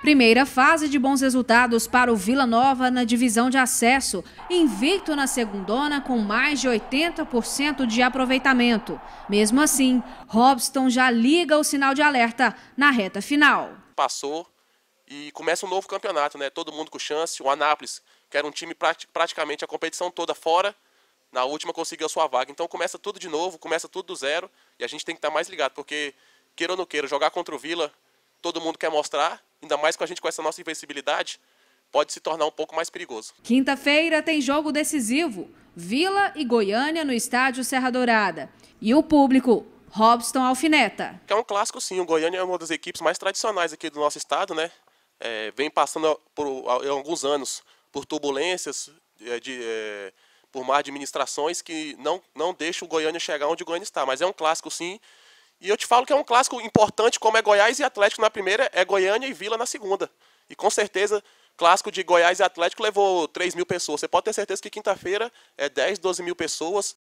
Primeira fase de bons resultados para o Vila Nova na divisão de acesso, invicto na segundona com mais de 80% de aproveitamento. Mesmo assim, Robson já liga o sinal de alerta na reta final. Passou e começa um novo campeonato, né? Todo mundo com chance. O Anápolis, que era um time praticamente a competição toda fora, na última conseguiu a sua vaga. Então começa tudo de novo, começa tudo do zero e a gente tem que estar mais ligado, porque queira ou não queira, jogar contra o Vila, todo mundo quer mostrar ainda mais com a gente com essa nossa invencibilidade, pode se tornar um pouco mais perigoso. Quinta-feira tem jogo decisivo: Vila e Goiânia no estádio Serra Dourada. E o público, Robson Alfineta. É um clássico, sim. O Goiânia é uma das equipes mais tradicionais aqui do nosso estado, né? É, vem passando por alguns anos por turbulências, é, de, é, por má administrações que não, não deixa o Goiânia chegar onde o Goiânia está. Mas é um clássico, sim. E eu te falo que é um clássico importante, como é Goiás e Atlético na primeira, é Goiânia e Vila na segunda. E com certeza, clássico de Goiás e Atlético levou 3 mil pessoas. Você pode ter certeza que quinta-feira é 10, 12 mil pessoas.